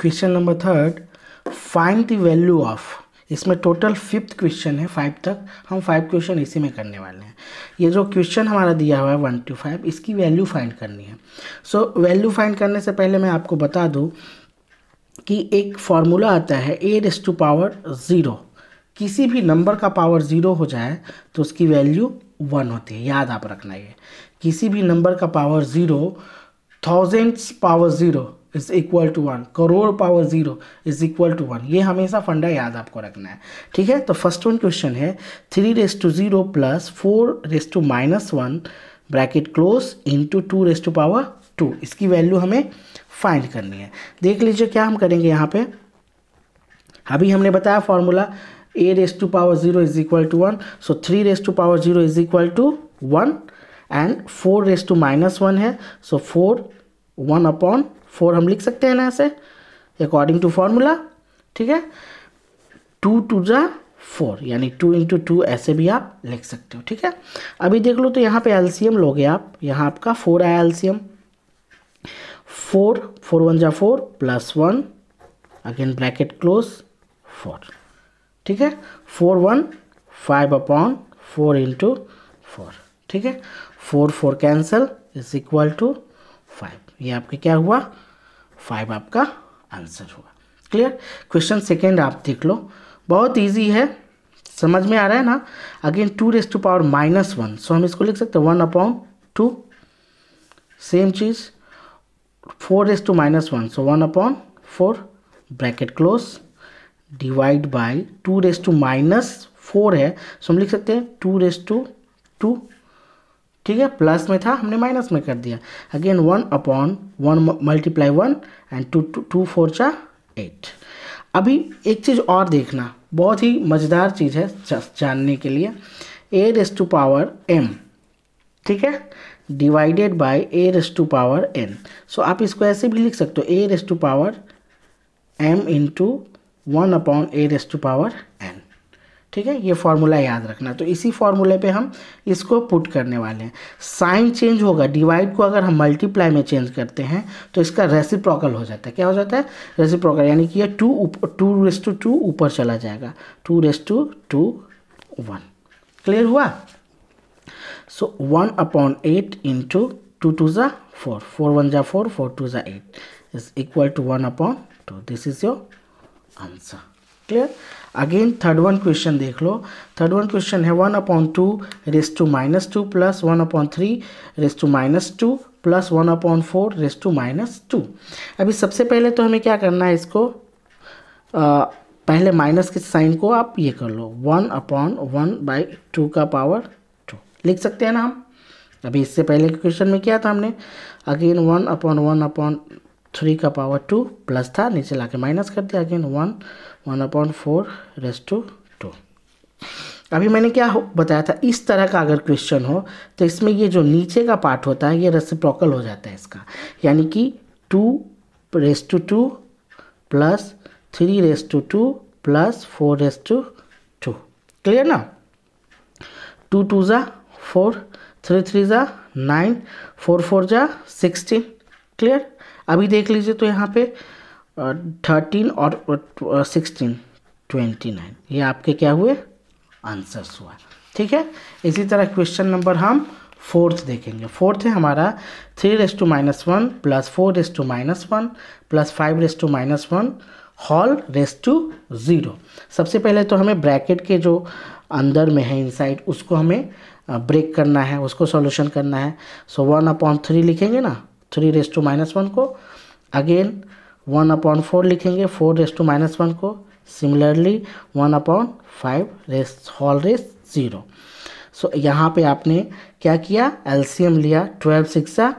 question number third find the value of इसमें total fifth question है five तक हम फाइव क्वेश्चन इसी में करने वाले हैं ये जो क्वेश्चन हमारा दिया हुआ है वन टू फाइव इसकी वैल्यू फाइंड करनी है सो वैल्यू फाइंड करने से पहले मैं आपको बता दूँ कि एक फार्मूला आता है A raise to power zero किसी भी नंबर का पावर ज़ीरो हो जाए तो उसकी वैल्यू वन होती है याद आप रखना ये किसी भी नंबर का power zero thousands power zero is equal to one crore power zero is equal to one ये हमेशा फंडा याद आपको रखना है ठीक है तो फर्स्ट वन क्वेश्चन है three raise to zero plus four raise to minus one bracket close into two raise to power two इसकी वैल्यू हमें फाइंड करनी है देख लीजिए क्या हम करेंगे यहाँ पे अभी हमने बताया formula A raise to power zero is equal to one so three raise to power zero is equal to one and four raise to minus one है so four one upon four हम लिख सकते हैं ना ऐसे according to formula ठीक है two two जा फोर यानी टू इंटू टू ऐसे भी आप लिख सकते हो ठीक है अभी देख लो तो यहाँ पे एलसीएम लोगे आप यहाँ आपका फोर आया एलसीएम फोर फोर वन जा four plus one again bracket close four ठीक है four one five upon four into four ठीक है four four cancel is equal to five ये आपके क्या हुआ फाइव आपका आंसर हुआ क्लियर क्वेश्चन सेकेंड आप देख लो बहुत ईजी है समझ में आ रहा है ना again two raise to power minus one so हम इसको लिख सकते हैं वन अपॉन टू सेम चीज़ four raise to minus one so one upon four bracket close divide by two raise to minus four है सो हम लिख सकते हैं टू रेस टू टू ठीक है प्लस में था हमने माइनस में कर दिया again one upon one multiply one and two two four चा एट अभी एक चीज़ और देखना बहुत ही मज़ेदार चीज़ है जानने के लिए A raise to power M ठीक है divided by A raise to power N so आप इसको ऐसे भी लिख सकते हो A raise to power M into one upon A raise to power ठीक है ये फार्मूला याद रखना तो इसी फार्मूले पे हम इसको पुट करने वाले हैं साइन चेंज होगा डिवाइड को अगर हम मल्टीप्लाई में चेंज करते हैं तो इसका रेसिप्रोकल हो जाता है क्या हो जाता है रेसिप्रोकल यानी कि ये two two raise to two ऊपर चला जाएगा two raise to two one clear हुआ so one upon eight in two two two ज़ा फोर फोर वन ज़ा फोर फोर टू ज़ा eight is equal to one upon two this is your answer clear again third one question देख लो third one question है one upon two raise to minus two plus one upon three raise to minus two plus one upon four raise to minus two अभी सबसे पहले तो हमें क्या करना है इसको आ, पहले माइनस के साइन को आप ये कर लो one upon one by two का पावर टू लिख सकते हैं ना हम अभी इससे पहले के क्वेश्चन में क्या था हमने again one upon one upon three का पावर टू प्लस था नीचे ला के माइनस कर दिया again one one upon four raise to two अभी मैंने क्या बताया था इस तरह का अगर क्वेश्चन हो तो इसमें ये जो नीचे का पार्ट होता है ये रेसिप्रोकल हो जाता है इसका यानी कि two raise to two plus three raise to two plus four raise to two clear ना टू टू ज़ा फोर थ्री थ्री ज़ा नाइन फोर फोर ज़ा सिक्सटीन क्लियर अभी देख लीजिए तो यहाँ पे थर्टीन और सिक्सटीन ट्वेंटी नाइन ये आपके क्या हुए आंसर्स हुआ ठीक है इसी तरह क्वेश्चन नंबर हम फोर्थ देखेंगे फोर्थ है हमारा three raise to minus one plus four raise to minus one plus five raise to minus one whole raise to zero सबसे पहले तो हमें ब्रैकेट के जो अंदर में है इनसाइड उसको हमें ब्रेक करना है उसको सॉल्यूशन करना है सो वन अपॉन थ्री लिखेंगे ना three raise to minus one को अगेन वन अपॉन फोर लिखेंगे four raise to minus one को similarly one upon five raise whole raise zero so यहाँ पे आपने क्या किया एलसीएम लिया ट्वेल्व सिक्सा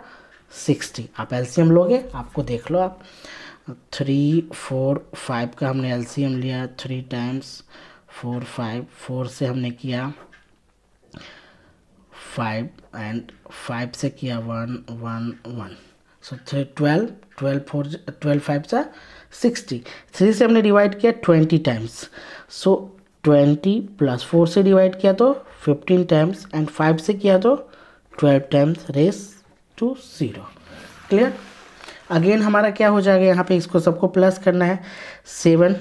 सिक्सटी आप एलसीएम लोगे आपको देख लो आप थ्री फोर फाइव का हमने एलसीएम लिया three times four five four से हमने किया फाइव एंड फाइव से किया one one one so three twelve twelve four twelve five सा सिक्सटी थ्री से हमने डिवाइड किया twenty times so twenty plus four से डिवाइड किया तो फिफ्टीन टाइम्स एंड फाइव से किया तो twelve times raise to zero clear again हमारा क्या हो जाएगा यहाँ पे इसको सबको प्लस करना है seven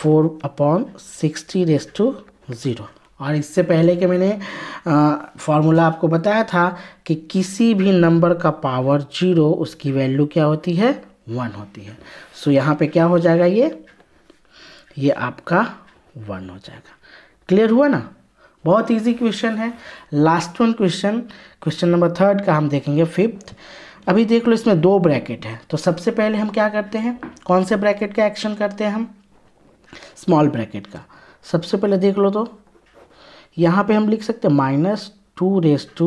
four upon sixty raise to zero और इससे पहले कि मैंने फार्मूला आपको बताया था कि किसी भी नंबर का पावर जीरो उसकी वैल्यू क्या होती है वन होती है सो so, यहाँ पे क्या हो जाएगा ये ये आपका वन हो जाएगा क्लियर हुआ ना बहुत इजी क्वेश्चन है last one question question number third का हम देखेंगे फिफ्थ अभी देख लो इसमें दो ब्रैकेट है तो सबसे पहले हम क्या करते हैं कौन से ब्रैकेट का एक्शन करते हैं हम स्मॉल ब्रैकेट का सबसे पहले देख लो तो यहाँ पे हम लिख सकते हैं minus two raise to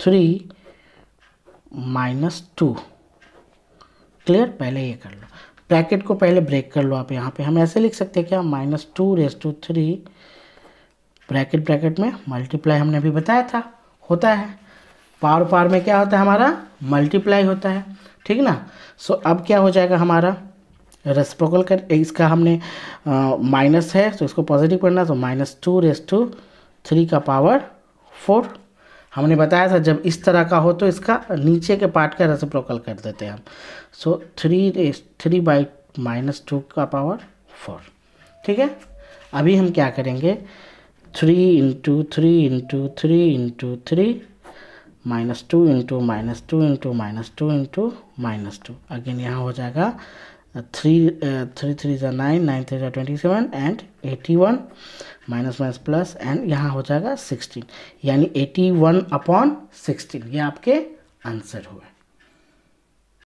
three minus two clear पहले ये कर लो ब्रैकेट को पहले ब्रेक कर लो आप यहाँ पे हम ऐसे लिख सकते हैं क्या minus two raise to three bracket bracket में मल्टीप्लाई हमने अभी बताया था होता है पावर पावर में क्या होता है हमारा मल्टीप्लाई होता है ठीक ना सो so, अब क्या हो जाएगा हमारा रेस्पोकल कर इसका हमने माइनस है तो इसको पॉजिटिव करना तो minus two raise to three का पावर फोर हमने बताया था जब इस तरह का हो तो इसका नीचे के पार्ट का रेसिप्रोकल कर देते हैं हम so three three by minus two का पावर फोर ठीक है अभी हम क्या करेंगे three into three into three into three minus two into minus two into minus two into minus two again यहाँ हो जाएगा three three three threes nine nine three ज़ा twenty seven and eighty one minus minus plus and यहाँ हो जाएगा sixteen यानी eighty one upon sixteen ये आपके आंसर हुए